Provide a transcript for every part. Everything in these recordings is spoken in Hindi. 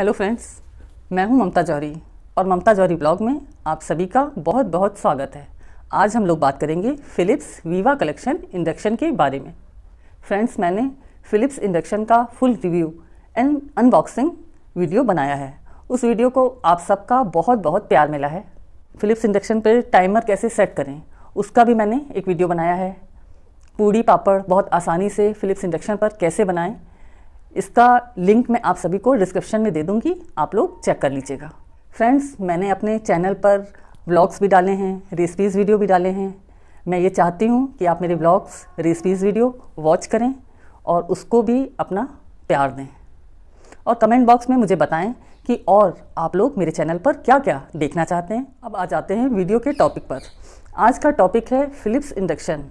हेलो फ्रेंड्स मैं हूं ममता जौहरी और ममता जौहरी ब्लॉग में आप सभी का बहुत बहुत स्वागत है आज हम लोग बात करेंगे फ़िलिप्स वीवा कलेक्शन इंडक्शन के बारे में फ्रेंड्स मैंने फ़िलिप्स इंडक्शन का full review and unboxing video बनाया है उस वीडियो को आप सबका बहुत बहुत प्यार मिला है फ़िलिप्स इंडक्शन पर टाइमर कैसे सेट करें उसका भी मैंने एक वीडियो बनाया है पूड़ी पापड़ बहुत आसानी से फ़िलिप्स इंडक्शन पर कैसे बनाएँ इसका लिंक मैं आप सभी को डिस्क्रिप्शन में दे दूँगी आप लोग चेक कर लीजिएगा फ्रेंड्स मैंने अपने चैनल पर ब्लॉग्स भी डाले हैं रेसिपीज़ वीडियो भी डाले हैं मैं ये चाहती हूँ कि आप मेरे ब्लॉग्स रेसिपीज़ वीडियो वॉच करें और उसको भी अपना प्यार दें और कमेंट बॉक्स में मुझे बताएं कि और आप लोग मेरे चैनल पर क्या क्या देखना चाहते हैं अब आ जाते हैं वीडियो के टॉपिक पर आज का टॉपिक है फ़िलिप्स इंडक्शन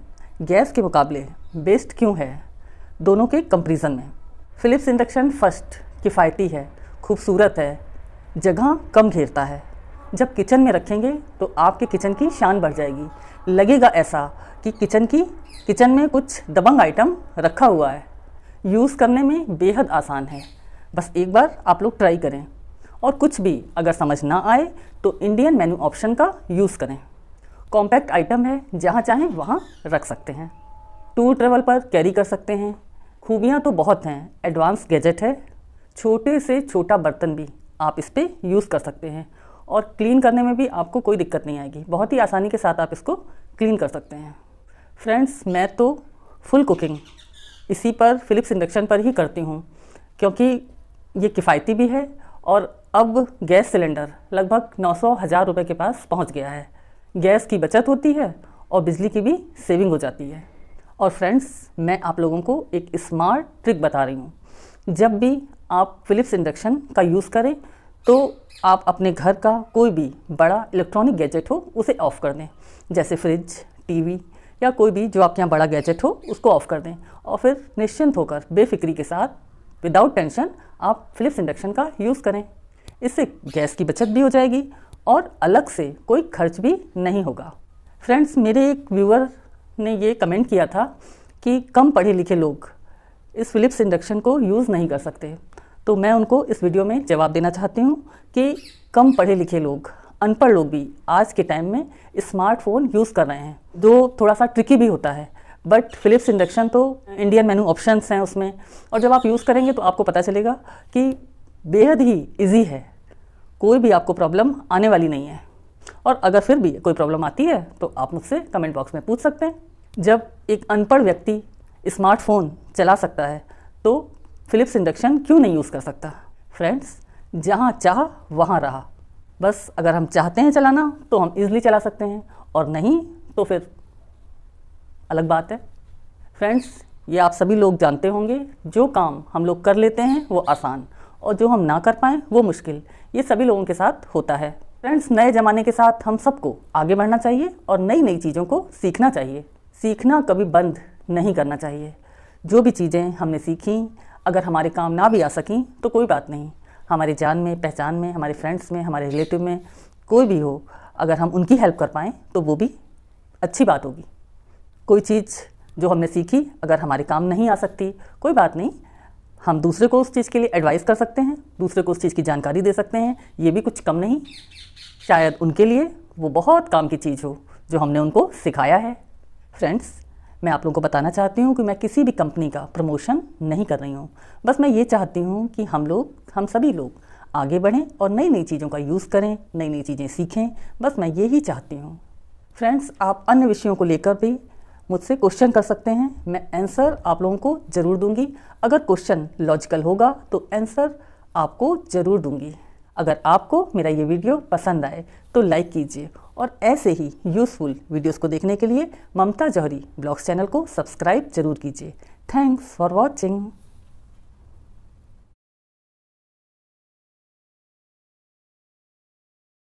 गैस के मुकाबले बेस्ट क्यों है दोनों के कंपेरिजन में फ़िलिप्स इंडक्शन फर्स्ट किफ़ायती है खूबसूरत है जगह कम घेरता है जब किचन में रखेंगे तो आपके किचन की शान बढ़ जाएगी लगेगा ऐसा कि किचन की किचन में कुछ दबंग आइटम रखा हुआ है यूज़ करने में बेहद आसान है बस एक बार आप लोग ट्राई करें और कुछ भी अगर समझ ना आए तो इंडियन मेन्यू ऑप्शन का यूज़ करें कॉम्पैक्ट आइटम है जहाँ चाहें वहाँ रख सकते हैं टूर ट्रेवल पर कैरी कर सकते हैं खूबियाँ तो बहुत हैं एडवांस गैजेट है छोटे से छोटा बर्तन भी आप इस पर यूज़ कर सकते हैं और क्लीन करने में भी आपको कोई दिक्कत नहीं आएगी बहुत ही आसानी के साथ आप इसको क्लीन कर सकते हैं फ्रेंड्स मैं तो फुल कुकिंग इसी पर फिलिप्स इंडक्शन पर ही करती हूँ क्योंकि ये किफ़ायती भी है और अब गैस सिलेंडर लगभग नौ सौ हज़ार रुपये के पास पहुँच गया है गैस की बचत होती है और बिजली की भी सेविंग हो जाती है और फ्रेंड्स मैं आप लोगों को एक स्मार्ट ट्रिक बता रही हूँ जब भी आप फिलिप्स इंडक्शन का यूज़ करें तो आप अपने घर का कोई भी बड़ा इलेक्ट्रॉनिक गैजेट हो उसे ऑफ़ कर दें जैसे फ्रिज टीवी या कोई भी जो आपके यहाँ बड़ा गैजेट हो उसको ऑफ़ कर दें और फिर निश्चिंत होकर बेफिक्री के साथ विदाउट टेंशन आप फिलिप्स इंडक्शन का यूज़ करें इससे गैस की बचत भी हो जाएगी और अलग से कोई खर्च भी नहीं होगा फ्रेंड्स मेरे एक व्यूअर ने ये कमेंट किया था कि कम पढ़े लिखे लोग इस फिलिप्स इंडक्शन को यूज़ नहीं कर सकते तो मैं उनको इस वीडियो में जवाब देना चाहती हूँ कि कम पढ़े लिखे लोग अनपढ़ लोग भी आज के टाइम में स्मार्टफोन यूज़ कर रहे हैं जो थोड़ा सा ट्रिकी भी होता है बट फिलिप्स इंडक्शन तो इंडियन मेनू ऑप्शंस हैं उसमें और जब आप यूज़ करेंगे तो आपको पता चलेगा कि बेहद ही इजी है कोई भी आपको प्रॉब्लम आने वाली नहीं है और अगर फिर भी कोई प्रॉब्लम आती है तो आप मुझसे कमेंट बॉक्स में पूछ सकते हैं जब एक अनपढ़ व्यक्ति स्मार्टफोन चला सकता है तो फिलिप्स इंडक्शन क्यों नहीं यूज़ कर सकता फ्रेंड्स जहाँ चाह वहाँ रहा बस अगर हम चाहते हैं चलाना तो हम इज़िली चला सकते हैं और नहीं तो फिर अलग बात है फ्रेंड्स ये आप सभी लोग जानते होंगे जो काम हम लोग कर लेते हैं वो आसान और जो हम ना कर पाएँ वो मुश्किल ये सभी लोगों के साथ होता है फ्रेंड्स नए ज़माने के साथ हम सबको आगे बढ़ना चाहिए और नई नई चीज़ों को सीखना चाहिए सीखना कभी बंद नहीं करना चाहिए जो भी चीज़ें हमने सीखी अगर हमारे काम ना भी आ सकें तो कोई बात नहीं हमारे जान में पहचान में हमारे फ्रेंड्स में हमारे रिलेटिव में कोई भी हो अगर हम उनकी हेल्प कर पाएँ तो वो भी अच्छी बात होगी कोई चीज़ जो हमने सीखी अगर हमारे काम नहीं आ सकती कोई बात नहीं हम दूसरे को उस चीज़ के लिए एडवाइस कर सकते हैं दूसरे को उस चीज़ की जानकारी दे सकते हैं ये भी कुछ कम नहीं शायद उनके लिए वो बहुत काम की चीज़ हो जो हमने उनको सिखाया है फ्रेंड्स मैं आप लोगों को बताना चाहती हूँ कि मैं किसी भी कंपनी का प्रमोशन नहीं कर रही हूँ बस मैं ये चाहती हूँ कि हम लोग हम सभी लोग आगे बढ़ें और नई नई चीज़ों का यूज़ करें नई नई चीज़ें सीखें बस मैं यही चाहती हूँ फ्रेंड्स आप अन्य विषयों को लेकर भी मुझसे क्वेश्चन कर सकते हैं मैं आंसर आप लोगों को ज़रूर दूंगी अगर क्वेश्चन लॉजिकल होगा तो आंसर आपको ज़रूर दूंगी अगर आपको मेरा ये वीडियो पसंद आए तो लाइक कीजिए और ऐसे ही यूज़फुल वीडियोस को देखने के लिए ममता जौहरी ब्लॉग्स चैनल को सब्सक्राइब जरूर कीजिए थैंक्स फॉर वॉचिंग